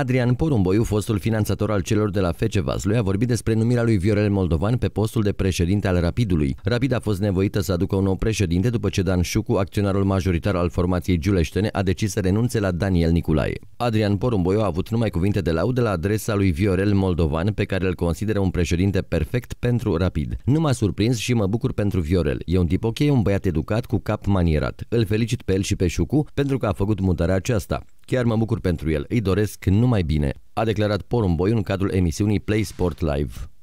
Adrian Porumboiu, fostul finanțator al celor de la FC Vaslui, a vorbit despre numirea lui Viorel Moldovan pe postul de președinte al Rapidului. Rapid a fost nevoită să aducă un nou președinte după ce Dan Șucu, acționarul majoritar al formației Giuleștene, a decis să renunțe la Daniel Niculae. Adrian Porumboiu a avut numai cuvinte de laudă la adresa lui Viorel Moldovan, pe care îl consideră un președinte perfect pentru Rapid. Nu m-a surprins și mă bucur pentru Viorel. E un tip ok, un băiat educat cu cap manierat. Îl felicit pe el și pe Șucu pentru că a făcut mutarea aceasta. Chiar mă bucur pentru el. Îi doresc numai bine, a declarat Porumboiu în cadrul emisiunii Play Sport Live.